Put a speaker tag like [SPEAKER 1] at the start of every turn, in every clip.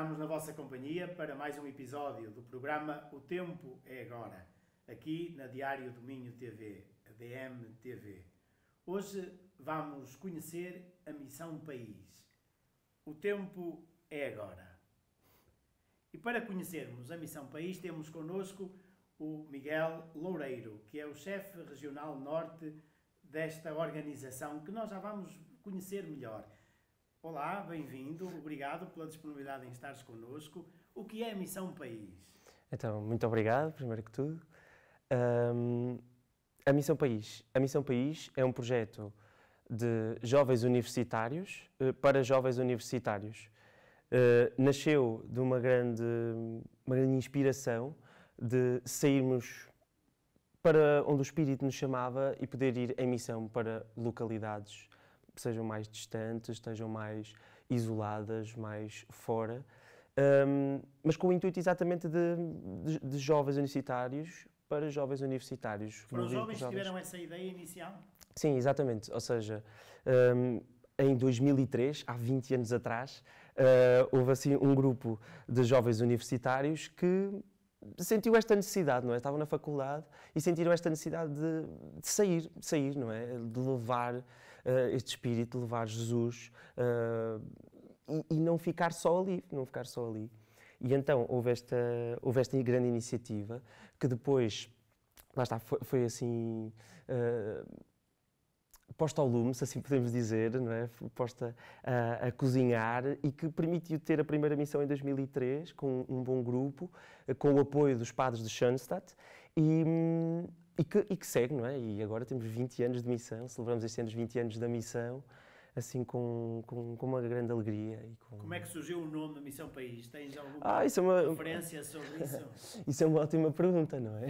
[SPEAKER 1] Estamos na vossa companhia para mais um episódio do programa O Tempo é Agora, aqui na Diário do Minho TV, a DM TV. Hoje vamos conhecer a Missão País. O tempo é agora. E para conhecermos a Missão País, temos connosco o Miguel Loureiro, que é o chefe regional norte desta organização, que nós já vamos conhecer melhor. Olá, bem-vindo. Obrigado pela disponibilidade em estares connosco. O que é a Missão País?
[SPEAKER 2] Então, muito obrigado, primeiro que tudo. Um, a Missão País. A Missão País é um projeto de jovens universitários eh, para jovens universitários. Uh, nasceu de uma grande, uma grande inspiração de sairmos para onde o Espírito nos chamava e poder ir em missão para localidades sejam mais distantes, estejam mais isoladas, mais fora, um, mas com o intuito exatamente de, de, de jovens universitários para jovens universitários. Foram os jovens que tiveram
[SPEAKER 1] essa ideia inicial?
[SPEAKER 2] Sim, exatamente. Ou seja, um, em 2003, há 20 anos atrás, uh, houve assim um grupo de jovens universitários que sentiu esta necessidade, não é? Estavam na faculdade e sentiram esta necessidade de, de sair, sair, não é? De levar eh, este espírito levar Jesus eh, e, e não ficar só ali, não ficar só ali. E então houve esta, houve esta grande iniciativa que depois, lá está, foi, foi assim. Uh, posta ao lume, se assim podemos dizer, não é? posta uh, a cozinhar e que permitiu ter a primeira missão em 2003 com um bom grupo, uh, com o apoio dos padres de Schoenstatt e, hum, e que, e que segue, não é? E agora temos 20 anos de missão, celebramos este ano os 20 anos da missão assim com, com, com uma grande alegria. E com...
[SPEAKER 1] Como é que surgiu o nome da Missão País? Tens alguma ah, é uma... referência sobre isso?
[SPEAKER 2] isso é uma ótima pergunta, não é?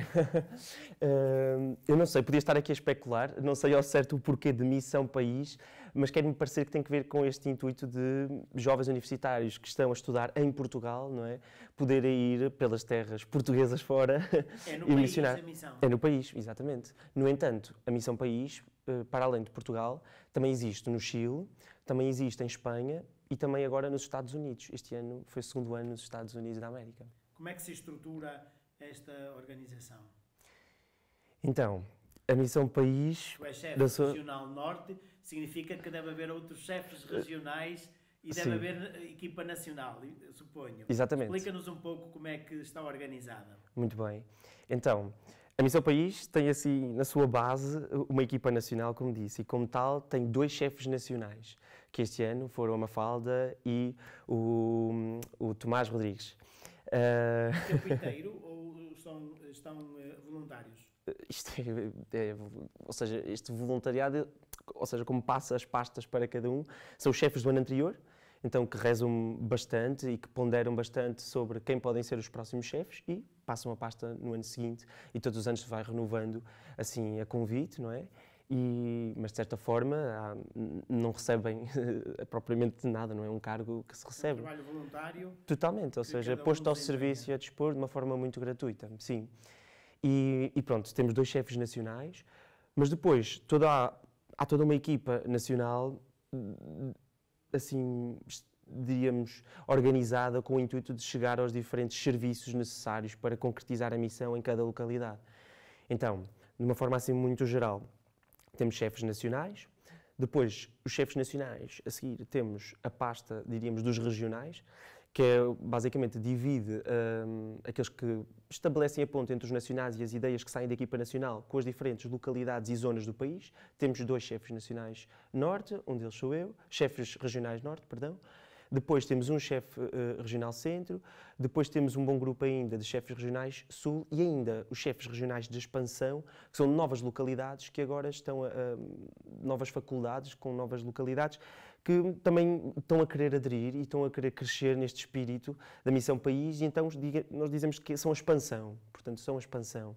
[SPEAKER 2] uh, eu não sei, podia estar aqui a especular, não sei ao certo o porquê de Missão País, mas quero me parecer que tem que ver com este intuito de jovens universitários que estão a estudar em Portugal, não é? Poderem ir pelas terras portuguesas fora é no e país missionar. A missão. É no país, exatamente. No entanto, a Missão País eh, para além de Portugal, também existe no Chile, também existe em Espanha e também agora nos Estados Unidos. Este ano foi o segundo ano nos Estados Unidos da América.
[SPEAKER 1] Como é que se estrutura esta organização?
[SPEAKER 2] Então, a missão país. Tu és chefe sua...
[SPEAKER 1] regional norte, significa que deve haver outros chefes eh, regionais e deve Sim. haver eh, equipa nacional, suponho. Exatamente. Explica-nos um pouco como é que está organizada.
[SPEAKER 2] Muito bem. Então, a Missão País tem assim na sua base uma equipa nacional, como disse, e como tal tem dois chefes nacionais, que este ano foram a Mafalda e o, o Tomás Rodrigues. Uh... Tempo ah, inteiro
[SPEAKER 1] ou são, estão uh, voluntários?
[SPEAKER 2] Eh, isto é, é, ou seja, este voluntariado, ou seja, como passa as pastas para cada um, são os chefes do ano anterior, então que rezam bastante e que ponderam bastante sobre quem podem ser os próximos chefes e passam a pasta no ano seguinte e todos os anos vai renovando assim a convite, não é? E, mas de certa forma não recebem propriamente nada, não é um cargo que se recebe. É um
[SPEAKER 1] trabalho voluntário.
[SPEAKER 2] Totalmente, ou seja, posto ao é? serviço e a dispor de uma forma muito gratuita, sim. E, e pronto, temos dois chefes nacionais, mas depois toda há toda uma equipa nacional hum, assim diríamos, organizada com o intuito de chegar aos diferentes serviços necessários para concretizar a missão em cada localidade. Então, de uma forma assim muito geral, temos chefes nacionais, depois os chefes nacionais, a seguir temos a pasta, diríamos, dos regionais, que é, basicamente divide um, aqueles que estabelecem a ponte entre os nacionais e as ideias que saem da equipa nacional com as diferentes localidades e zonas do país. Temos dois chefes nacionais norte, um deles sou eu, chefes regionais norte, perdão, depois temos um chefe uh, regional centro, depois temos um bom grupo ainda de chefes regionais sul e ainda os chefes regionais de expansão, que são novas localidades que agora estão a, a novas faculdades com novas localidades que também estão a querer aderir e estão a querer crescer neste espírito da missão país e então nós dizemos que são a expansão, portanto são a expansão.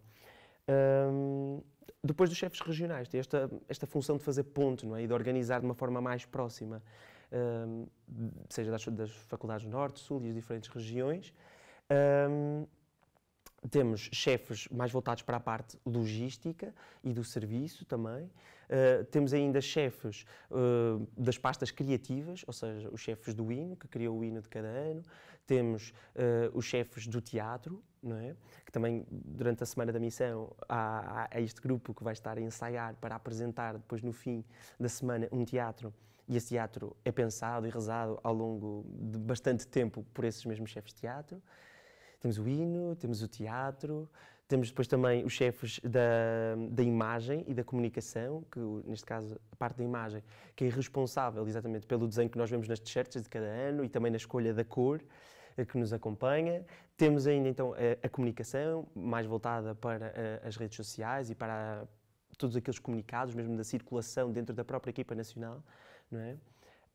[SPEAKER 2] Um, depois dos chefes regionais, tem esta, esta função de fazer ponto não é? e de organizar de uma forma mais próxima um, seja das, das faculdades Norte, Sul e as diferentes regiões. Um, temos chefes mais voltados para a parte logística e do serviço também. Uh, temos ainda chefes uh, das pastas criativas, ou seja, os chefes do hino, que criou o hino de cada ano. Temos uh, os chefes do teatro, não é? que também durante a semana da missão há, há este grupo que vai estar a ensaiar para apresentar depois no fim da semana um teatro e esse teatro é pensado e rezado ao longo de bastante tempo por esses mesmos chefes de teatro. Temos o hino, temos o teatro, temos depois também os chefes da, da imagem e da comunicação, que neste caso a parte da imagem, que é responsável exatamente pelo desenho que nós vemos nas t-shirts de cada ano e também na escolha da cor eh, que nos acompanha. Temos ainda então a, a comunicação, mais voltada para a, eh, as redes sociais e para a, todos aqueles comunicados, mesmo da circulação dentro da própria equipa nacional não é?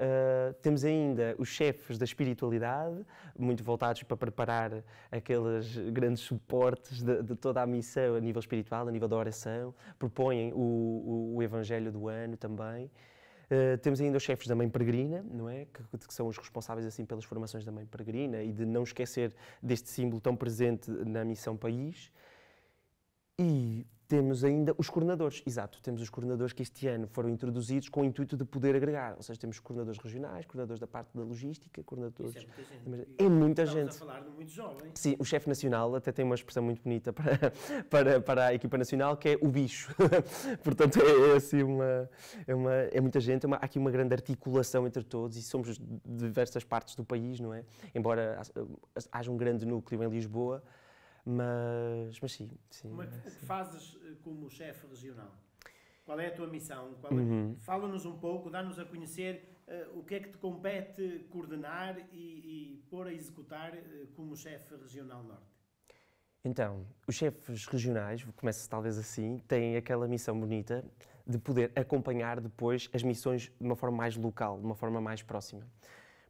[SPEAKER 2] Uh, temos ainda os chefes da espiritualidade, muito voltados para preparar aqueles grandes suportes de, de toda a missão a nível espiritual, a nível da oração, propõem o, o, o Evangelho do ano também. Uh, temos ainda os chefes da Mãe Peregrina, não é? Que, que, são os responsáveis assim pelas formações da Mãe Peregrina e de não esquecer deste símbolo tão presente na missão país. E temos ainda os coordenadores, exato, temos os coordenadores que este ano foram introduzidos com o intuito de poder agregar, ou seja, temos coordenadores regionais, coordenadores da parte da logística, coordenadores... Isso é muita gente. É muita Estamos gente. a
[SPEAKER 1] falar de muitos jovens.
[SPEAKER 2] Sim, o chefe nacional até tem uma expressão muito bonita para, para, para a equipa nacional, que é o bicho. Portanto, é, é assim uma, é uma... é muita gente, é uma, há aqui uma grande articulação entre todos e somos de diversas partes do país, não é? Embora haja um grande núcleo em Lisboa, mas, mas sim, sim. o que é
[SPEAKER 1] assim. fazes eh, como chefe regional? Qual é a tua missão? É... Uhum. Fala-nos um pouco, dá-nos a conhecer uh, o que é que te compete coordenar e, e pôr a executar uh, como chefe regional norte.
[SPEAKER 2] Então, os chefes regionais, começa talvez assim, têm aquela missão bonita de poder acompanhar depois as missões de uma forma mais local, de uma forma mais próxima.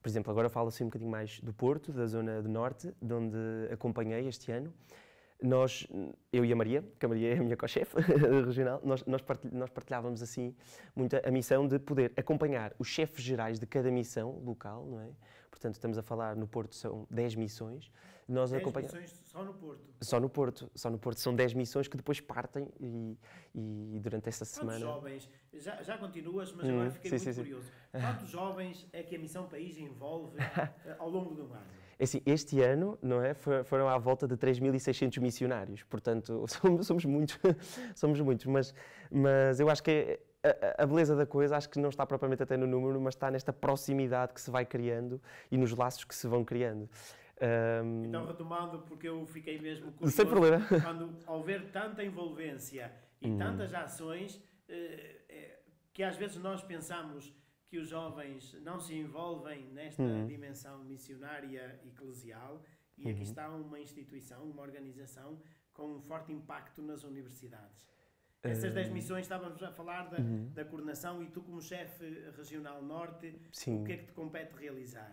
[SPEAKER 2] Por exemplo, agora falo assim um bocadinho mais do Porto, da zona do Norte, de onde acompanhei este ano. Nós, eu e a Maria, que a Maria é a minha co-chefe regional, nós, nós, partilhávamos assim a missão de poder acompanhar os chefes gerais de cada missão local, não é? Portanto, estamos a falar no Porto são 10 missões. Nós 10 acompanha... missões só no Porto? Só no Porto, só no Porto. São 10 missões que depois partem e, e durante essa Quantos semana...
[SPEAKER 1] jovens, já, já continuas, mas hum, agora fiquei sim, muito sim, curioso. Sim. Quantos jovens é que a Missão País envolve eh, ao longo do ano?
[SPEAKER 2] É assim, este ano não é, foram à volta de 3.600 missionários, portanto somos, somos muitos, somos muitos, mas, mas eu acho que a, a, beleza da coisa acho que não está propriamente até no número, mas está nesta proximidade que se vai criando e nos laços que se vão criando. Um... Então,
[SPEAKER 1] retomando, porque eu fiquei mesmo curioso, Sem problema. quando ao ver tanta envolvência e hum. tantas ações, eh, eh, que às vezes nós pensamos que os jovens não se envolvem nesta uhum. dimensão missionária eclesial e uhum. aqui está uma instituição, uma organização com um forte impacto nas universidades. Essas 10 hum. missões, estávamos a falar da, uhum. da coordenação e tu, como chefe regional norte, Sim. o que é que te compete realizar?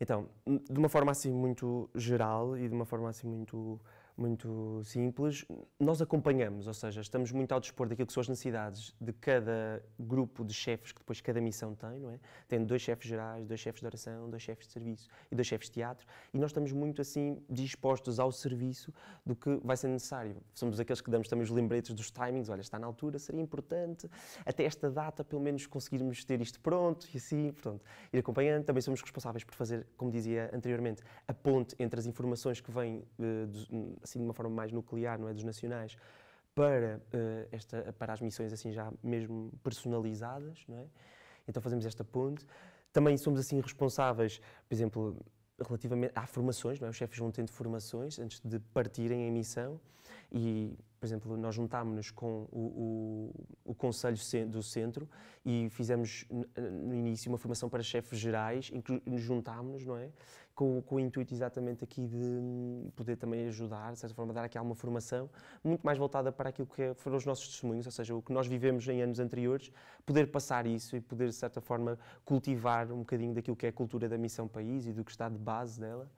[SPEAKER 2] Então, de uma forma assim muito geral e de uma forma assim muito muito simples. Nós acompanhamos, ou seja, estamos muito ao dispor daquilo que são as necessidades de cada grupo de chefes que depois cada missão tem, não é? Tendo dois chefes gerais, dois chefes de oração, dois chefes de serviço e dois chefes de teatro, e nós estamos muito assim dispostos ao serviço do que vai ser necessário. Somos aqueles que damos também os lembretes dos timings, olha, está na altura, seria importante até esta data pelo menos conseguirmos ter isto pronto e assim, portanto, ir acompanhando. Também somos responsáveis por fazer, como dizia anteriormente, a ponte entre as informações que vêm uh, assim de uma forma mais nuclear, não é, dos nacionais, para, uh, esta, para as missões assim já mesmo personalizadas, não é? Então fazemos esta ponte. Também somos assim responsáveis, por exemplo, relativamente a formações, não é? Os chefes vão tendo formações antes de partirem em missão e por exemplo, nós juntámos-nos com o, o, o, Conselho do Centro e fizemos no início uma formação para chefes gerais, em que nos juntámos-nos, não é? Com, com, o intuito exatamente aqui de hum, poder também ajudar, de certa forma, dar aqui alguma formação muito mais voltada para aquilo que é, foram os nossos testemunhos, ou seja, o que nós vivemos em anos anteriores, poder passar isso e poder, de certa forma, cultivar um bocadinho daquilo que é a cultura da Missão País e do que está de base dela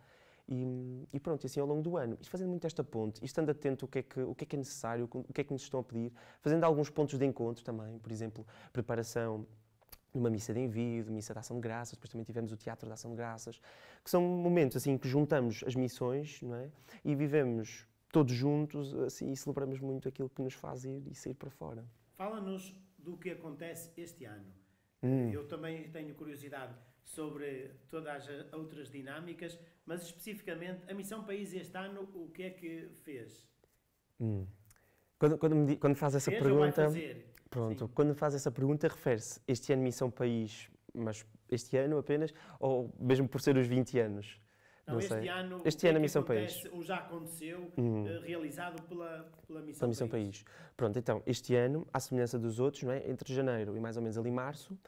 [SPEAKER 2] e, e, pronto, assim ao longo do ano, fazendo muito esta ponte, estando atento o que, é que, o que é que é necessário, o que é que nos estão a pedir, fazendo alguns pontos de encontro também, por exemplo, preparação numa missa de envio, de missa de ação de graças, depois também tivemos o teatro da ação de graças, que são momentos assim que juntamos as missões, não é? E vivemos todos juntos assim, e celebramos muito aquilo que nos faz ir e sair para fora.
[SPEAKER 1] Fala-nos do que acontece este ano. Hum. Eu também tenho curiosidade sobre todas as outras dinâmicas, mas especificamente a Missão País este ano, o que é que fez? Hum.
[SPEAKER 2] Quando, quando, me, quando faz essa fez pergunta. Pronto, Sim. quando faz essa pergunta, refere-se este ano Missão País, mas este ano apenas, ou mesmo por ser os 20 anos? Não, não este sei. ano, este é ano a Missão País.
[SPEAKER 1] Ou já aconteceu, hum. Eh, realizado pela, pela Missão, pela Missão
[SPEAKER 2] País. País. Pronto, então, este ano, à semelhança dos outros, não é? entre janeiro e mais ou menos ali março,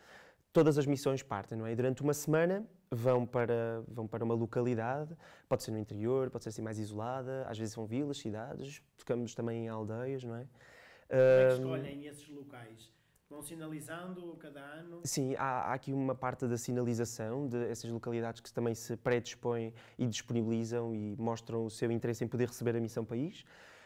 [SPEAKER 2] todas as missões partem, não é? E durante uma semana vão para, vão para uma localidade, pode ser no interior, pode ser assim mais isolada, às vezes são vilas, cidades, tocamos também em aldeias, não é? Como é que escolhem
[SPEAKER 1] esses locais? Vão sinalizando cada ano? Sim,
[SPEAKER 2] há, há, aqui uma parte da sinalização de essas localidades que também se predispõem e disponibilizam e mostram o seu interesse em poder receber a missão país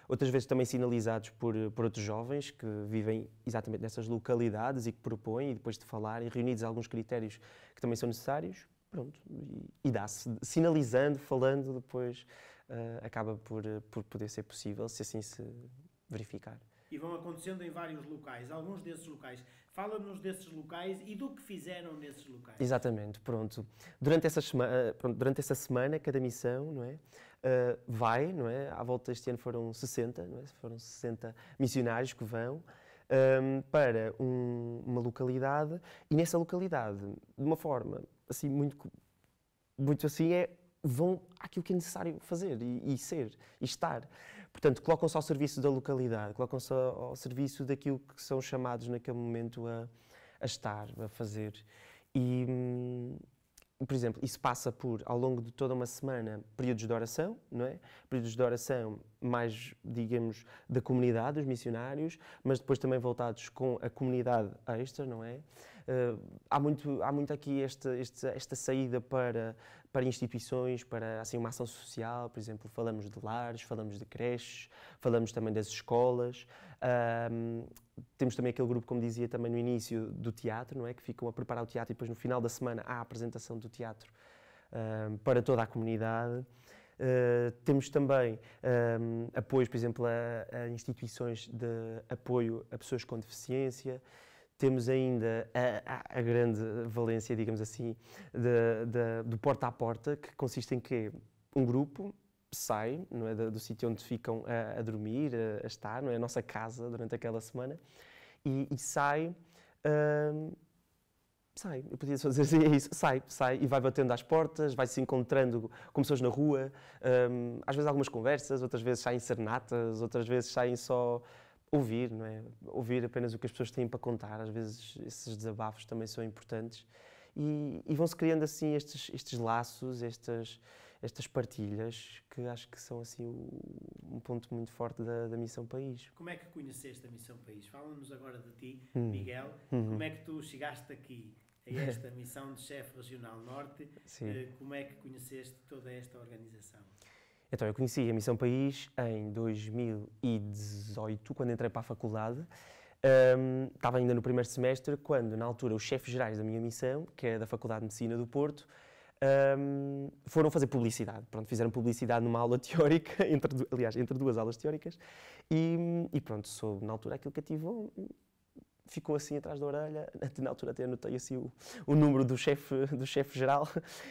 [SPEAKER 2] outras vezes também sinalizados por, por outros jovens que vivem exatamente nessas localidades e que propõem, e depois de falar e reunidos alguns critérios que também são necessários, pronto, e, e dá-se, sinalizando, falando, depois uh, acaba por, eh, por poder ser possível, se assim se verificar.
[SPEAKER 1] E vão acontecendo em vários locais, alguns desses locais. Fala-nos desses locais e do que fizeram nesses locais.
[SPEAKER 2] Exatamente, pronto. Durante essa, semana eh, pronto, durante essa semana, cada missão, não é? Ah, vai, não é? À volta deste ano foram 60, não é? Foram 60 missionários que vão um, para um, uma localidade e nessa localidade, de uma forma assim muito, muito assim, é vão àquilo que é necessário fazer e, e ser, e estar. Portanto, colocam-se ao serviço da localidade, colocam-se ao, ao, serviço daquilo que são chamados naquele momento a, a estar, a fazer. E, hum, por exemplo, isso passa por, ao longo de toda uma semana, períodos de oração, não é? Períodos de oração mais, digamos, da comunidade, dos missionários, mas depois também voltados com a comunidade extra, não é? Uh, há, muito, há muito aqui esta, esta, esta saída para, para instituições, para assim, uma ação social, por exemplo, falamos de lares, falamos de creches, falamos também das escolas, um, temos também aquele grupo, como dizia também no início, do teatro, não é? Que ficam a preparar o teatro e depois no final da semana há a apresentação do teatro um, para toda a comunidade. Uh, temos também um, apoios, por exemplo, a, a, instituições de apoio a pessoas com deficiência. Temos ainda a, a grande valência, digamos assim, de, de, do porta a porta, que consiste em que um grupo sai não é, do, do sítio onde ficam a, a dormir, a, a, estar, não é, a nossa casa durante aquela semana, e, e sai, hum, sai, eu podia só dizer é isso, sai, sai e vai batendo às portas, vai se encontrando com pessoas na rua, hum, às vezes algumas conversas, outras vezes saem serenatas, outras vezes saem só ouvir, não é? Ouvir apenas o que as pessoas têm para contar, às vezes esses desabafos também são importantes. E, e vão-se criando assim estes, estes laços, estas, estas partilhas que acho que são assim um ponto muito forte da, da Missão País. Como
[SPEAKER 1] é que conheceste a Missão País? Fala-nos agora de ti, hum. Miguel. Uhum. Como é que tu chegaste aqui? a esta missão de chefe regional norte. Sim. Eh, como é que conheceste toda esta organização?
[SPEAKER 2] Então, eu conheci a Missão País em 2018, quando entrei para a faculdade. Um, estava ainda no primeiro semestre, quando, na altura, os chefes gerais da minha missão, que é da Faculdade de Medicina do Porto, um, foram fazer publicidade. Pronto, fizeram publicidade numa aula teórica, entre, aliás, entre duas aulas teóricas, e, e pronto, soube na altura aquilo que ativou, ficou assim atrás da orelha, na altura até anotei assim o, o número do chefe do chef geral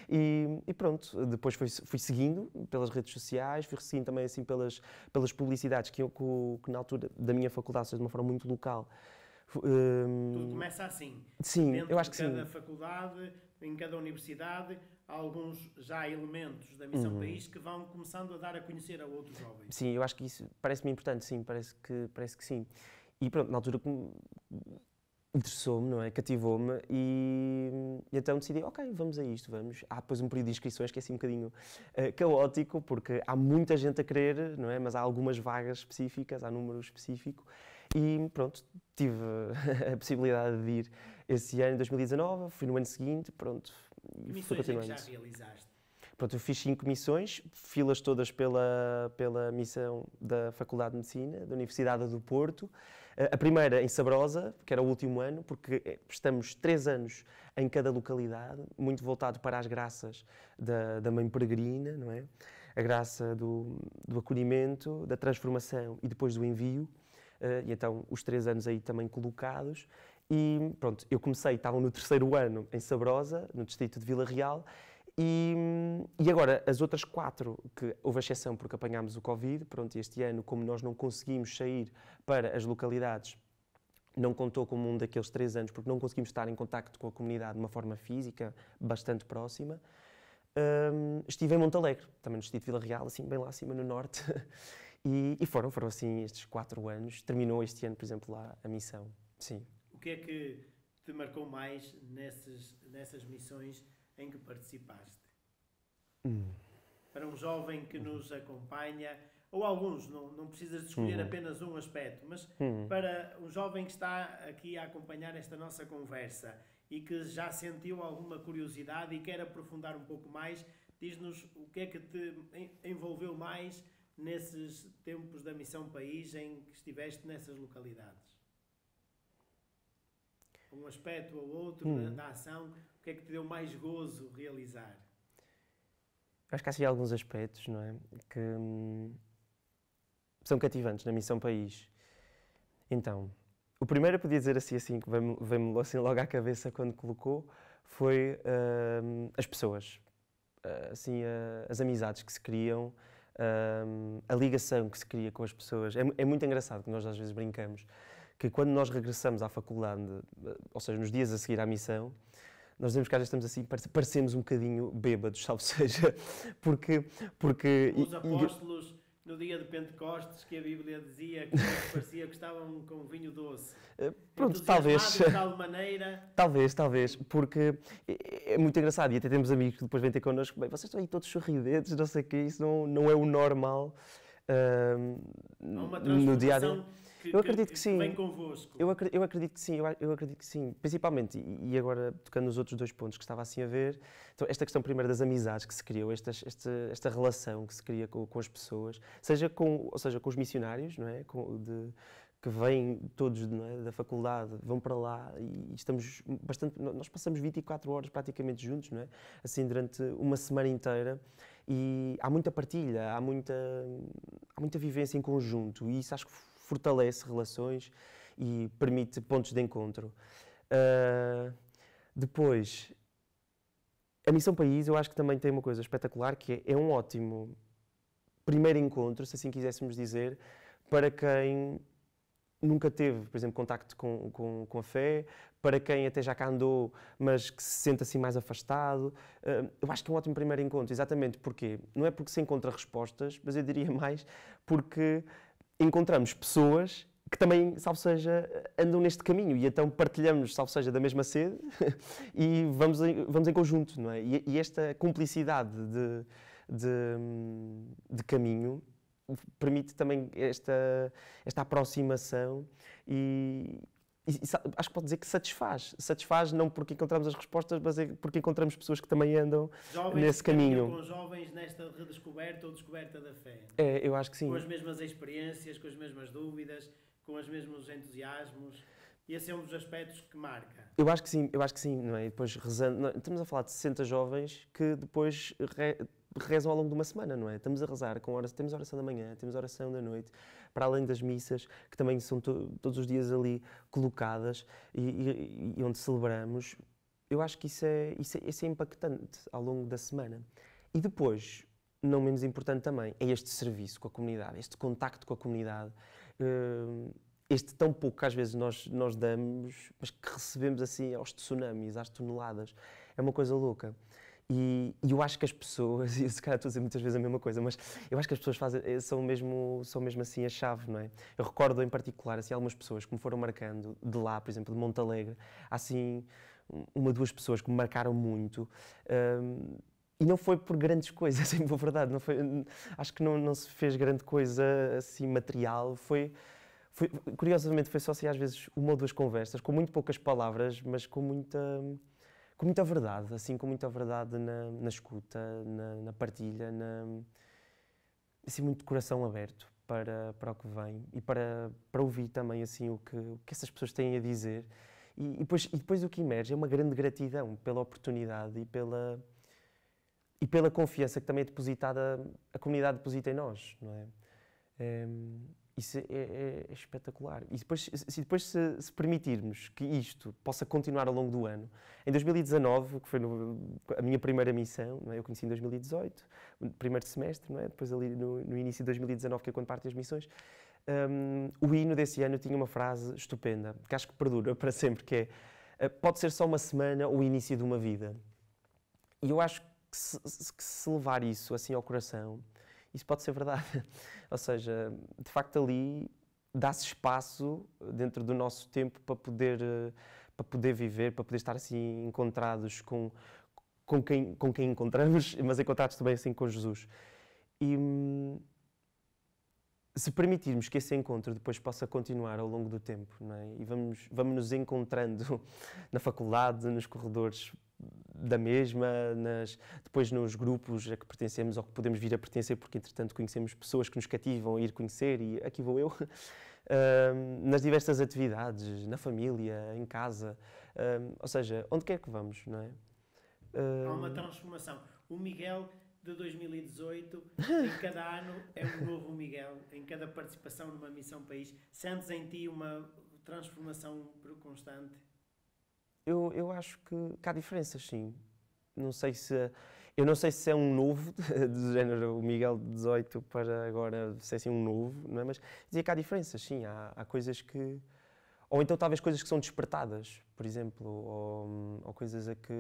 [SPEAKER 2] e, e, pronto, depois fui, fui seguindo pelas redes sociais, fui seguindo também assim pelas, pelas publicidades que, eu, que, que na altura da minha faculdade, seja, de uma forma muito local, um... Tudo começa assim. Sim, Dentro eu acho que sim. Em cada
[SPEAKER 1] faculdade, em cada universidade, alguns já elementos da Missão uhum. País que vão começando a dar a conhecer a outros jovens.
[SPEAKER 2] Sim, eu acho que isso parece-me importante, sim, parece que, parece que sim. E pronto, na altura interessou-me, não é? Cativou-me e, e, então decidi, ok, vamos a isto, vamos. Há depois um período de inscrições que é assim um bocadinho uh, caótico, porque há muita gente a querer, não é? Mas há algumas vagas específicas, há número específico e pronto, tive a possibilidade de ir esse ano, 2019, fui no ano seguinte, pronto, que missões é que já realizaste? Pronto, eu fiz cinco missões, filas todas pela, pela missão da Faculdade de Medicina, da Universidade do Porto. Eh, a primeira em Sabrosa, que era o último ano, porque eh, estamos três anos em cada localidade, muito voltado para as graças da, da Mãe Peregrina, não é? A graça do, do acolhimento, da transformação e depois do envio. Eh, e então os três anos aí também colocados. E pronto, eu comecei, estavam no terceiro ano em Sabrosa, no distrito de Vila Real, e, e, agora, as outras quatro, que houve exceção porque apanhámos o Covid, pronto, este ano, como nós não conseguimos sair para as localidades, não contou como um daqueles três anos, porque não conseguimos estar em contacto com a comunidade de uma forma física bastante próxima. Um, estive em Montalegre, também no Distrito de Vila Real, assim, bem lá acima no norte, e, e foram, foram assim estes quatro anos. Terminou este ano, por exemplo, lá a missão. Sim
[SPEAKER 1] que é que te marcou mais nessas, nessas missões em que participaste? Hum. Para um jovem que nos acompanha, ou alguns, não, não precisas de escolher hum. apenas um aspecto, mas hum. para um jovem que está aqui a acompanhar esta nossa conversa e que já sentiu alguma curiosidade e quer aprofundar um pouco mais, diz-nos o que é que te envolveu mais nesses tempos da Missão País em que estiveste nessas localidades um aspecto ou outro né, hum. da, ação, o que é que te deu mais gozo realizar?
[SPEAKER 2] Acho que há assim alguns aspectos, não é? Que hum, são cativantes na Missão País. Então, o primeiro eu podia dizer assim, assim que veio-me assim, logo à cabeça quando colocou, foi hum, as pessoas. Ah, assim, as amizades que se criam, hum, a ligação que se cria com as pessoas. É, é muito engraçado que nós às vezes brincamos que quando nós regressamos à faculdade, ou seja, nos dias a seguir à missão, nós dizemos que às vezes estamos assim, parecemos um bocadinho bêbados, salvo seja, porque... porque Os apóstolos
[SPEAKER 1] no dia de Pentecostes que a Bíblia dizia que parecia que estavam com vinho doce. Eh, pronto, talvez. De tal maneira.
[SPEAKER 2] Talvez, talvez, porque é, é, é muito engraçado e até temos amigos que depois vêm ter connosco, bem, vocês estão aí todos sorridentes, não sei o quê, isso não, não é o normal uh, no dia a dia que, eu acredito que, que sim. vem convosco. Eu, acredito, eu acredito que sim, eu, eu, acredito que sim. Principalmente, e, agora tocando nos outros dois pontos que estava assim a ver, então, esta questão primeiro das amizades que se criou, esta, esta, esta relação que se cria com, com, as pessoas, seja com, ou seja, com os missionários, não é? Com, de, que vêm todos é, da faculdade, vão para lá e estamos bastante. Nós passamos 24 horas praticamente juntos, não é? Assim, durante uma semana inteira e há muita partilha, há muita, há muita vivência em conjunto e isso acho que fortalece relações e permite pontos de encontro. Uh, depois, a Missão País eu acho que também tem uma coisa espetacular, que é, é um ótimo primeiro encontro, se assim quiséssemos dizer, para quem nunca teve, por exemplo, contacto com, com, com, a fé, para quem até já cá andou, mas que se sente assim mais afastado. Ah, eu acho que é um ótimo primeiro encontro, exatamente porque não é porque se encontra respostas, mas eu diria mais porque encontramos pessoas que também, salvo seja, andam neste caminho e então partilhamos, salvo seja, da mesma sede e vamos em, vamos em conjunto, não é? E, e esta cumplicidade de, de, de, caminho permite também esta, esta aproximação e, e, e, acho que pode dizer que satisfaz. Satisfaz não porque encontramos as respostas, mas é porque encontramos pessoas que também andam jovens nesse caminho. Com
[SPEAKER 1] jovens nesta redescoberta ou descoberta da fé. É? eu acho que sim. Com as mesmas experiências, com as mesmas dúvidas, com os mesmos entusiasmos. E esse é um dos aspectos que marca.
[SPEAKER 2] Eu acho que sim, eu acho que sim, não é? E depois rezando, não, estamos a falar de 60 jovens que depois re, rezam ao longo de uma semana, não é? Estamos a rezar com horas, temos oração da manhã, temos oração da noite, para além das missas, que também são to todos os dias ali colocadas e, e, e, onde celebramos, eu acho que isso é, isso, é, isso é impactante ao longo da semana. E depois, não menos importante também, é este serviço com a comunidade, este contacto com a comunidade, eh, este tão pouco que às vezes nós, nós damos, mas que recebemos assim aos tsunamis, às toneladas. É uma coisa louca. E, e, eu acho que as pessoas, e se calhar estou a dizer muitas vezes a mesma coisa, mas eu acho que as pessoas fazem, eh, são, mesmo, são mesmo assim a chave, não é? Eu recordo em particular assim, algumas pessoas que me foram marcando, de lá, por exemplo, de Montalegre, assim, uma, duas pessoas que me marcaram muito. Um, e não foi por grandes coisas, em boa é verdade. Não foi, acho que não, não se fez grande coisa assim material. Foi, foi, curiosamente, foi só assim, às vezes uma ou duas conversas, com muito poucas palavras, mas com muita com muita verdade, assim, com muita verdade na, na escuta, na, na partilha, na, assim, muito coração aberto para, para o que vem e para, para ouvir também, assim, o que, o que essas pessoas têm a dizer. E, e depois, e depois o que emerge é uma grande gratidão pela oportunidade e pela, e pela confiança que também é depositada, a comunidade deposita em nós, não é? é isso é, é, é espetacular. E depois, se depois se, se, permitirmos que isto possa continuar ao longo do ano, em 2019, que foi no, a minha primeira missão, é? eu conheci em 2018, primeiro semestre, é? depois ali no, no, início de 2019, que é quando partem as missões, um, o hino desse ano tinha uma frase estupenda, que acho que perdura para sempre, que é eh, pode ser só uma semana o início de uma vida. E eu acho que se, que se levar isso assim ao coração, isso pode ser verdade. Ou seja, de facto ali dá-se espaço dentro do nosso tempo para poder, eh, para poder viver, para poder estar assim encontrados com, com, quem, com quem encontramos, mas encontrados também assim com Jesus. E hum, se permitirmos que esse encontro depois possa continuar ao longo do tempo, não é? e vamos, vamos nos encontrando na faculdade, nos corredores da mesma, nas, depois nos grupos a que pertencemos ou que podemos vir a pertencer, porque entretanto conhecemos pessoas que nos cativam a ir conhecer e aqui vou eu, nas diversas atividades, na família, em casa, ou seja, onde quer que vamos, não é? Há uma
[SPEAKER 1] transformação. O Miguel de 2018, em cada ano é um novo Miguel, em cada participação numa missão país, sentes em ti uma transformação constante?
[SPEAKER 2] eu, eu acho que, que há diferenças, sim. Não sei se. Eu não sei se é um novo, do género o Miguel de 18 para agora, se é assim um novo, não é? Mas dizia que há diferenças, sim. Há, há coisas que. Ou então talvez coisas que são despertadas, por exemplo, ou, ou coisas a que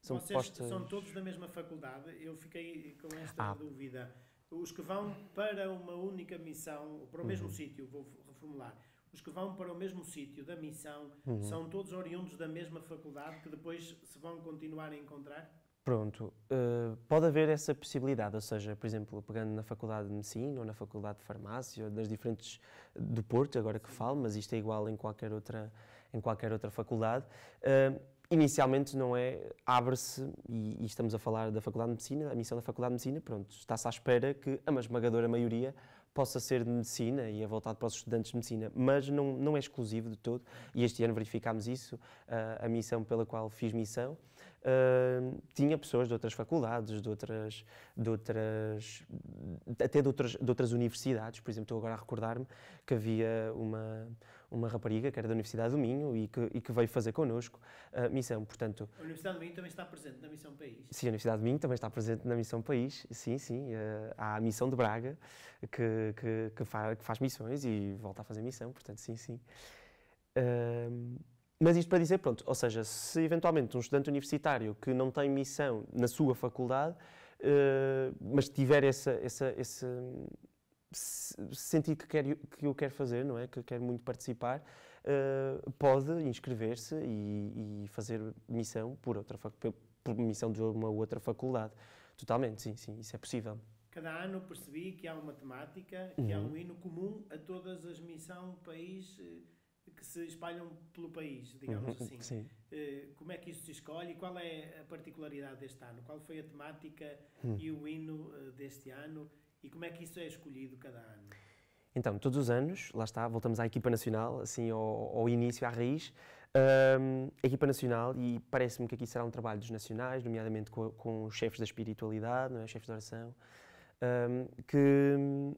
[SPEAKER 2] são Vocês postas... são
[SPEAKER 1] todos da mesma faculdade. Eu fiquei com esta ah. dúvida. Os que vão para uma única missão, para o mesmo uhum. sítio, vou reformular os que vão para o mesmo sítio da missão uhum. são todos oriundos da mesma faculdade que depois se vão continuar a encontrar?
[SPEAKER 2] Pronto, uh, pode haver essa possibilidade, ou seja, por exemplo, pegando na Faculdade de Medicina ou na Faculdade de Farmácia ou das diferentes do Porto, agora que falo, mas isto é igual em qualquer outra, em qualquer outra faculdade. Uh, inicialmente não é, abre-se, e, e, estamos a falar da Faculdade de Medicina, a missão da Faculdade de Medicina, pronto, está-se à espera que a esmagadora maioria possa ser de medicina e é voltado para os estudantes de medicina, mas não, não é exclusivo de todo. E este ano verificámos isso. Ah, a missão pela qual fiz missão ah, tinha pessoas de outras faculdades, de outras, de outras até de outras, de outras universidades. Por exemplo, estou agora a recordar-me que havia uma uma rapariga que era da Universidade do Minho e que, e que veio fazer connosco a missão, portanto...
[SPEAKER 1] A Universidade do Minho também está presente na Missão País?
[SPEAKER 2] Sim, a Universidade do Minho também está presente na Missão País, sim, sim. Eh, há a Missão de Braga que, que, que, faz, que faz missões e volta a fazer missão, portanto, sim, sim. Mas isto para dizer, pronto, ou seja, se eventualmente um estudante universitário que não tem missão na sua faculdade, eh, mas tiver essa, essa, essa, sentir que, quer, que o quer fazer, não é? Que quer muito participar, uh, pode inscrever-se e, e, fazer missão por outra por missão de uma outra faculdade. Totalmente, sim, sim, isso é possível.
[SPEAKER 1] Cada ano percebi que há uma temática, que uhum. há um hino comum a todas as missão país eh, que se espalham pelo país, digamos uhum, assim. Sim. Eh, como é que isso se escolhe e qual é a particularidade deste ano? Qual foi a temática uhum. e o hino deste ano? E como é que isso é escolhido cada ano?
[SPEAKER 2] Então, todos os anos, lá está, voltamos à equipa nacional, assim ao, ao início, à raiz. Um, equipa nacional, e parece-me que aqui será um trabalho dos nacionais, nomeadamente com, com os chefes da espiritualidade, não é? chefes de oração, um, que.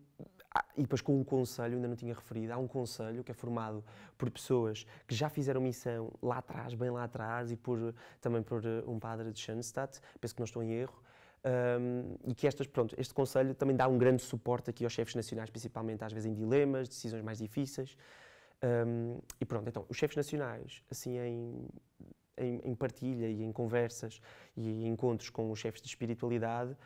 [SPEAKER 2] Ah, e depois com um conselho, ainda não tinha referido, há um conselho que é formado por pessoas que já fizeram missão lá atrás, bem lá atrás, e por, também por eh, um padre de Schoenstatt, penso que não estou em erro, um, e que estas, pronto, este Conselho também dá um grande suporte aqui aos chefes nacionais, principalmente às vezes em dilemas, decisões mais difíceis. Um, e pronto, então, os chefes nacionais, assim, em, em, em, partilha e em conversas e em encontros com os chefes de espiritualidade,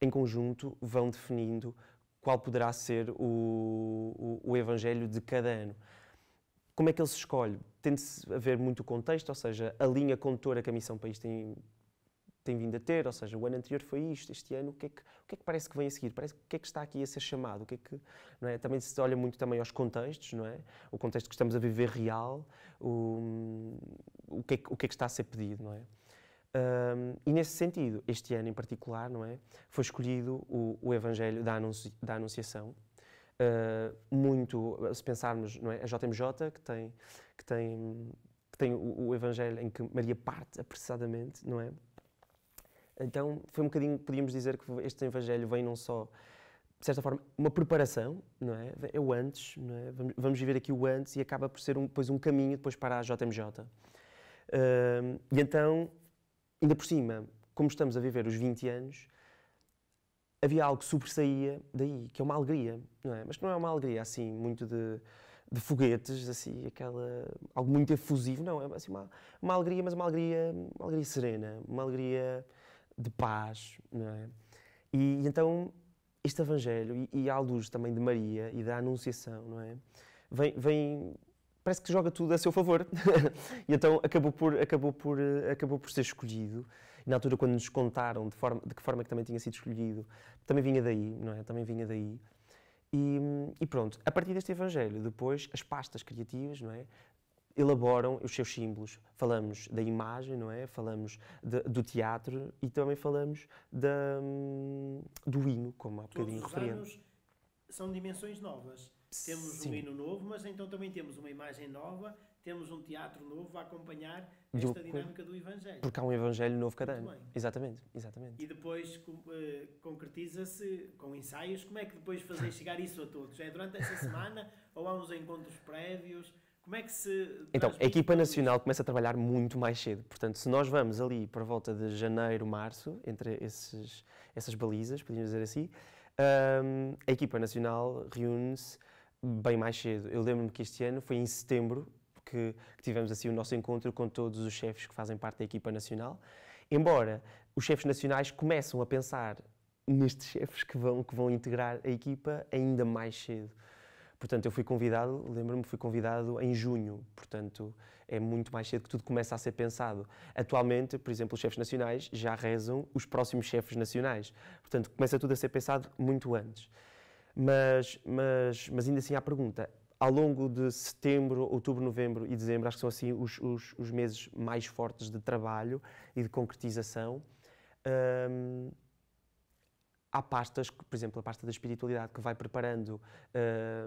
[SPEAKER 2] em conjunto, vão definindo qual poderá ser o, o, o evangelho de cada ano. Como é que ele se escolhe? Tem-se a ver muito o contexto, ou seja, a linha condutora que a Missão País tem tem vindo a ter, ou seja, o ano anterior foi isto, este ano o que é que, o que, é que parece que vem a seguir, parece, o que é que está aqui a ser chamado, o que é que, não é? Também se olha muito também aos contextos, não é? O contexto que estamos a viver real, o, o, que, é que, o que é que está a ser pedido, não é? Um, e nesse sentido, este ano em particular, não é? Foi escolhido o, o Evangelho da, anunci, da Anunciação, uh, muito, se pensarmos, não é? A JMJ, que tem, que tem, que tem o, o Evangelho em que Maria parte apressadamente, não é? Então foi um bocadinho, podíamos dizer que este evangelho vem não só de certa forma, uma preparação, não é? É o antes, não é? Vamos, vamos viver aqui o antes e acaba por ser um, depois um caminho depois para a JMJ. Uh, e então, ainda por cima, como estamos a viver os 20 anos, havia algo que sobressaía daí, que é uma alegria, não é? Mas que não é uma alegria assim, muito de, de foguetes, assim, aquela, algo muito efusivo, não, é assim, uma, uma alegria, mas uma alegria, uma alegria serena, uma alegria de paz, não é? E, e então este Evangelho, e, e, à luz também de Maria e da Anunciação, não é? Vem, vem parece que joga tudo a seu favor. e então acabou por, acabou, por, acabou por ser escolhido. E na altura, quando nos contaram de, forma, de que forma é que também tinha sido escolhido, também vinha daí, não é? Também vinha daí. E, e, pronto, a partir deste Evangelho, depois as pastas criativas, não é? elaboram os seus símbolos. Falamos da imagem, não é? Falamos de, do teatro e também falamos da, hum, do hino, como há bocadinho Todos referente.
[SPEAKER 1] são dimensões novas. Temos Sim. um hino novo, mas então também temos uma imagem nova, temos um teatro novo a acompanhar esta do, dinâmica do Evangelho. Porque há um Evangelho novo cada ano. Exatamente, exatamente. E depois uh, concretiza-se com ensaios. Como é que depois fazer chegar isso a todos? É durante essa semana ou há uns encontros prévios? Como é que se.
[SPEAKER 2] Então, a equipa nacional começa a trabalhar muito mais cedo. Portanto, se nós vamos ali para volta de janeiro, março, entre esses, essas balizas, podemos dizer assim, um, a equipa nacional reúne-se bem mais cedo. Eu lembro-me que este ano foi em setembro que, que, tivemos assim o nosso encontro com todos os chefes que fazem parte da equipa nacional. Embora os chefes nacionais começam a pensar nestes chefes que vão, que vão integrar a equipa ainda mais cedo. Portanto, eu fui convidado, lembro-me, fui convidado em junho, portanto, é muito mais cedo que tudo começa a ser pensado. Atualmente, por exemplo, os chefes nacionais já rezam os próximos chefes nacionais, portanto, começa tudo a ser pensado muito antes. Mas, mas, mas ainda assim, há a pergunta: ao longo de setembro, outubro, novembro e dezembro, acho que são assim os, os, os meses mais fortes de trabalho e de concretização. Hum, há pastas, por exemplo, a pasta da espiritualidade, que vai preparando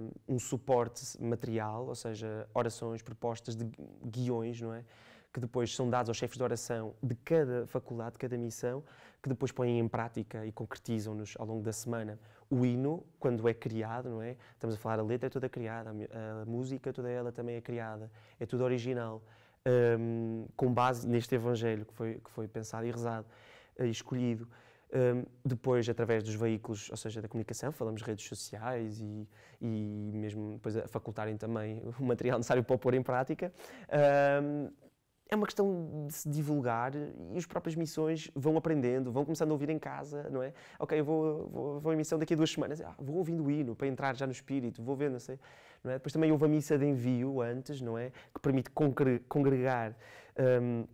[SPEAKER 2] uh, um suporte material, ou seja, orações, propostas de guiões, não é? Que depois são dados aos chefes de oração de cada faculdade, de cada missão, que depois põem em prática e concretizam-nos ao longo da semana. O hino, quando é criado, não é? Estamos a falar, a letra é toda criada, a música toda ela também é criada, é tudo original, um, ehm, com base neste evangelho que foi, que foi pensado e rezado, eh, e escolhido. Um, depois, através dos veículos, ou seja, da comunicação, falamos redes sociais e, e mesmo depois a facultarem também o material necessário para o pôr em prática. Um, é uma questão de se divulgar e as próprias missões vão aprendendo, vão começando a ouvir em casa, não é? Ok, eu vou, vou, vou em missão daqui a duas semanas, ah, vou ouvindo o hino para entrar já no espírito, vou vendo, não sei. Não é? Depois também houve a missa de envio antes, não é? Que permite congregar. Um,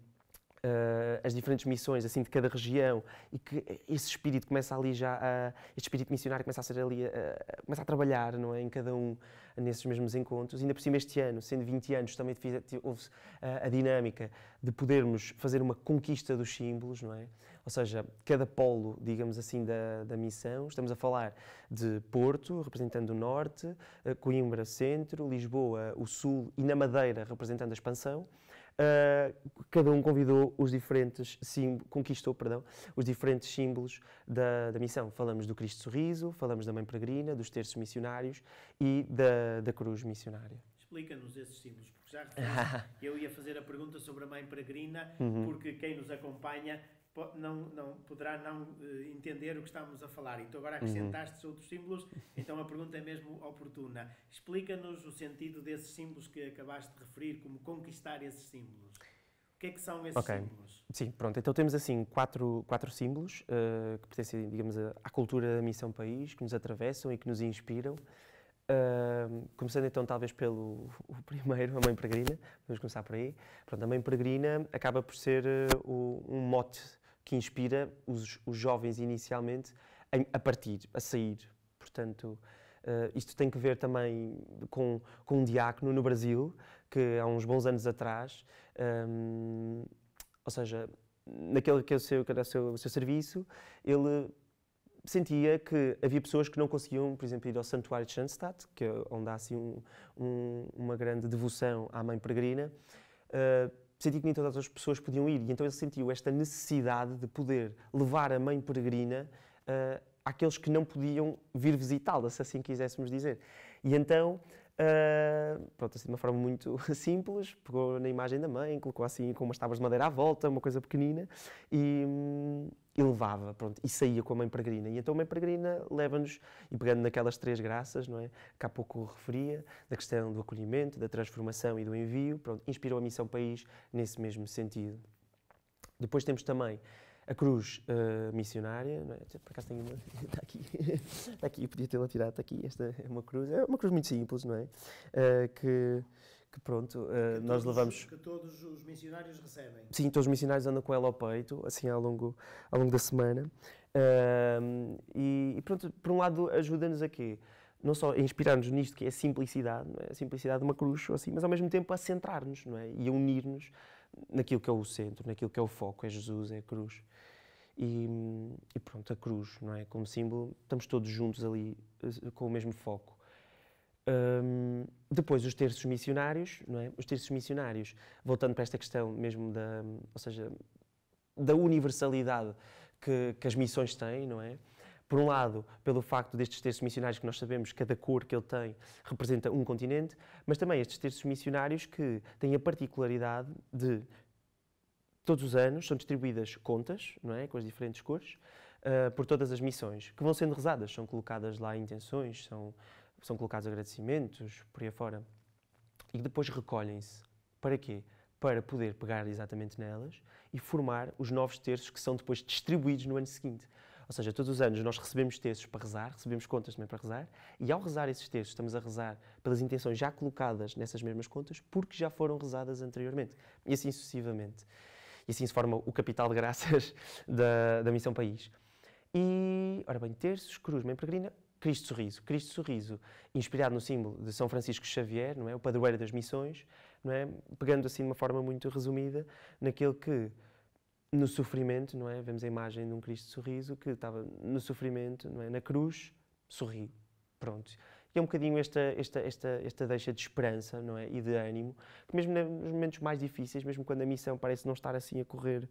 [SPEAKER 2] eh, as diferentes missões assim de cada região e que esse espírito começa ali já a, este espírito missionário começa a ser ali a, eh, a, começa a trabalhar não é em cada um nesses mesmos encontros e ainda por cima este ano sendo 20 anos também houve a, eh, a dinâmica de podermos fazer uma conquista dos símbolos não é ou seja cada polo digamos assim da, da missão estamos a falar de Porto representando o norte Coimbra centro Lisboa o sul e na Madeira representando a expansão Uh, cada um convidou os diferentes símbolos, conquistou, perdão, os diferentes símbolos da, da, missão. Falamos do Cristo Sorriso, falamos da Mãe Peregrina, dos terços missionários e da, da cruz missionária.
[SPEAKER 1] Explica-nos esses símbolos, porque já eu ia fazer a pergunta sobre a Mãe Peregrina, uhum. porque quem nos acompanha não, não, poderá não uh, entender o que estamos a falar. E tu agora acrescentaste uhum. outros símbolos, então a pergunta é mesmo oportuna. Explica-nos o sentido desses símbolos que acabaste de referir, como conquistar esses símbolos. O que é que são esses okay.
[SPEAKER 2] símbolos? Sim, pronto. Então temos assim quatro, quatro símbolos uh, que pertencem, digamos, à cultura da Missão País, que nos atravessam e que nos inspiram. Uh, começando então talvez pelo primeiro, a Mãe Peregrina, vamos começar por aí. Pronto, a Mãe Peregrina acaba por ser eh, um mote que inspira os, os jovens inicialmente a, a partir, a sair. Portanto, Uh, isto tem que ver também com, com um diácono no Brasil, que há uns bons anos atrás, um, ehm, ou seja, naquele que, é o seu, que era o seu, o seu, serviço, ele sentia que havia pessoas que não conseguiam, por exemplo, ir ao Santuário de Schanstatt, que é onde há assim um, um, uma grande devoção à Mãe Peregrina, uh, senti que nem todas as pessoas podiam ir. E então ele sentiu esta necessidade de poder levar a mãe peregrina uh, àqueles que não podiam vir visitá-la, se assim quiséssemos dizer. E então, uh, pronto, assim de uma forma muito simples, pegou na imagem da mãe, colocou assim com umas tábuas de madeira à volta, uma coisa pequenina, e. Hum, e levava, pronto, e saía com a Mãe Peregrina. E então a Mãe Peregrina leva-nos, e pegando naquelas três graças, não é, que há pouco referia, da questão do acolhimento, da transformação e do envio, pronto, inspirou a Missão País nesse mesmo sentido. Depois temos também a cruz uh, missionária, não é? por acaso tenho uma, está aqui, está aqui, podia tê-la tirado, está aqui, esta é uma cruz, é uma cruz muito simples, não é? Uh, que, que pronto, eh, que nós todos, levamos...
[SPEAKER 1] Que todos os missionários recebem. Sim,
[SPEAKER 2] todos os missionários andam com ela ao peito, assim, ao longo, ao longo da semana. Ehm, e, e, pronto, por um lado ajuda-nos a quê? Não só a inspirar-nos nisto que é a simplicidade, é? a simplicidade de uma cruz, assim, mas ao mesmo tempo a centrar-nos é? e a unir-nos naquilo que é o centro, naquilo que é o foco, é Jesus, é a cruz. E, e pronto, a cruz, não é? Como símbolo, estamos todos juntos ali eh, com o mesmo foco. Um, depois os terços missionários, não é? Os terços missionários, voltando para esta questão mesmo da, ou seja, da universalidade que, que as missões têm, não é? Por um lado, pelo facto destes terços missionários que nós sabemos, cada cor que ele tem representa um continente, mas também estes terços missionários que têm a particularidade de todos os anos são distribuídas contas, não é, com as diferentes cores, uh, por todas as missões, que vão sendo rezadas, são colocadas lá intenções, são são colocados agradecimentos, por aí fora, e depois recolhem-se. Para quê? Para poder pegar exatamente nelas e formar os novos terços que são depois distribuídos no ano seguinte. Ou seja, todos os anos nós recebemos terços para rezar, recebemos contas também para rezar, e ao rezar esses terços, estamos a rezar pelas intenções já colocadas nessas mesmas contas, porque já foram rezadas anteriormente, e assim sucessivamente. E assim se forma o capital de graças da, da Missão País. E, ora bem, terços, cruz, mãe peregrina, Cristo Sorriso. Cristo Sorriso, inspirado no símbolo de São Francisco Xavier, não é? o padroeiro das missões, não é? pegando assim de uma forma muito resumida naquilo que, no sofrimento, não é? vemos a imagem de um Cristo Sorriso que estava no sofrimento, não é? na cruz, sorri, Pronto. E é um bocadinho esta, esta, esta, esta deixa de esperança não é? e de ânimo, que mesmo nos momentos mais difíceis, mesmo quando a missão parece não estar assim a correr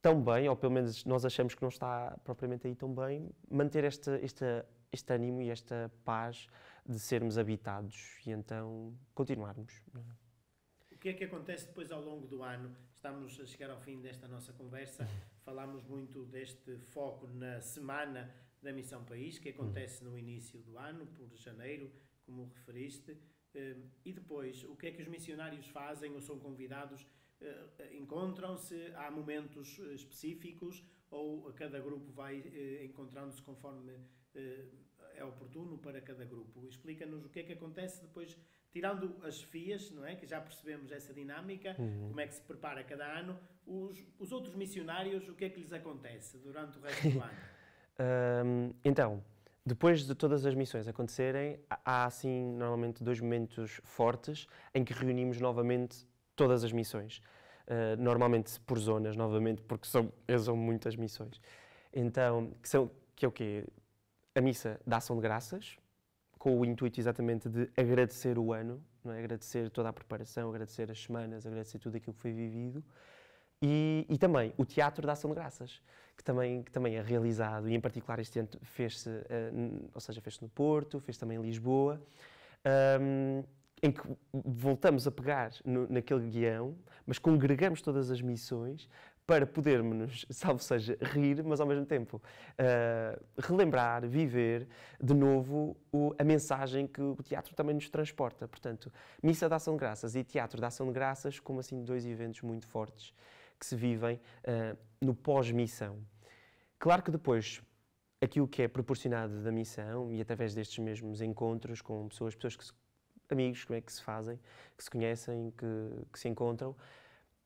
[SPEAKER 2] tão bem, ou pelo menos nós achamos que não está propriamente aí tão bem, manter esta, esta este ânimo e esta paz de sermos habitados e então continuarmos.
[SPEAKER 1] É? O que é que acontece depois ao longo do ano? Estamos a chegar ao fim desta nossa conversa. Uhum. Falámos muito deste foco na semana da Missão País, que acontece no início do ano, por janeiro, como referiste. Hum, e depois, o que é que os missionários fazem ou são convidados? Eh, eh, encontram-se? Há momentos eh, específicos ou cada grupo vai encontrando-se conforme eh, é oportuno para cada grupo. Explica-nos o que é que acontece depois, tirando as FIAs, não é? que já percebemos essa dinâmica, uhum. como é que se prepara cada ano, os, os outros missionários, o que é que lhes acontece durante o resto do ano?
[SPEAKER 2] um, então, depois de todas as missões acontecerem, há assim normalmente dois momentos fortes em que reunimos novamente todas as missões. Uh, normalmente por zonas, novamente, porque são, são muitas missões. Então, que, são, que é o quê? a missa da ação de graças, com o intuito exatamente de agradecer o ano, não é? agradecer toda a preparação, agradecer as semanas, agradecer tudo aquilo que foi vivido. E, e também o Teatro da Ação de Graças, que também, que também é realizado, e em particular este ano fez-se, eh, ou seja, fez-se no Porto, fez também em Lisboa, um, ehm, em que voltamos a pegar no, naquele guião, mas congregamos todas as missões para podermos, salvo seja, rir, mas ao mesmo tempo uh, relembrar, viver de novo o, a mensagem que o teatro também nos transporta. Portanto, Missa da Ação de Graças e Teatro da Ação de Graças, como assim dois eventos muito fortes que se vivem uh, no pós-missão. Claro que depois aquilo que é proporcionado da missão e através destes mesmos encontros com pessoas, pessoas que se, amigos, como é que se fazem, que se conhecem, que, que se encontram,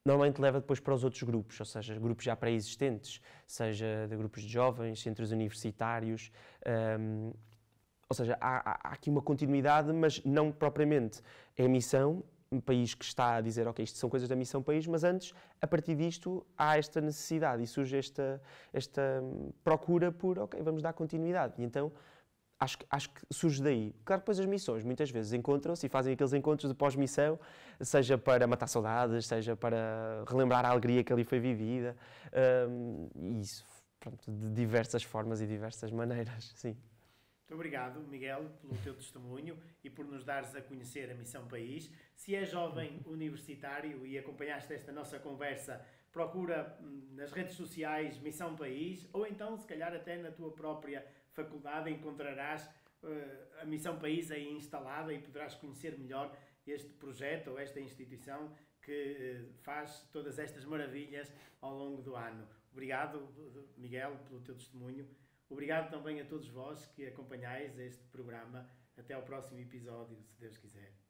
[SPEAKER 2] normalmente leva depois para os outros grupos, ou seja, grupos já pré-existentes, seja de grupos de jovens, centros universitários. Um, ou seja, há, há, aqui uma continuidade, mas não propriamente em missão, um país que está a dizer, ok, isto são coisas da missão país, mas antes, a partir disto, há esta necessidade e surge esta, esta hum, procura por, ok, vamos dar continuidade. E então, Acho, acho que surge daí. Claro que depois as missões muitas vezes encontram-se e fazem aqueles encontros de pós-missão, seja para matar saudades, seja para relembrar a alegria que ali foi vivida. Um, e isso, pronto, de diversas formas e diversas maneiras, sim.
[SPEAKER 1] Muito obrigado, Miguel, pelo teu testemunho e por nos dares a conhecer a Missão País. Se é jovem universitário e acompanhaste esta nossa conversa, procura hum, nas redes sociais Missão País ou então, se calhar, até na tua própria faculdade encontrarás uh, a Missão País aí instalada e poderás conhecer melhor este projeto ou esta instituição que uh, faz todas estas maravilhas ao longo do ano. Obrigado, Miguel, pelo teu testemunho. Obrigado também a todos vós que acompanhais este programa. Até ao próximo episódio, se Deus quiser.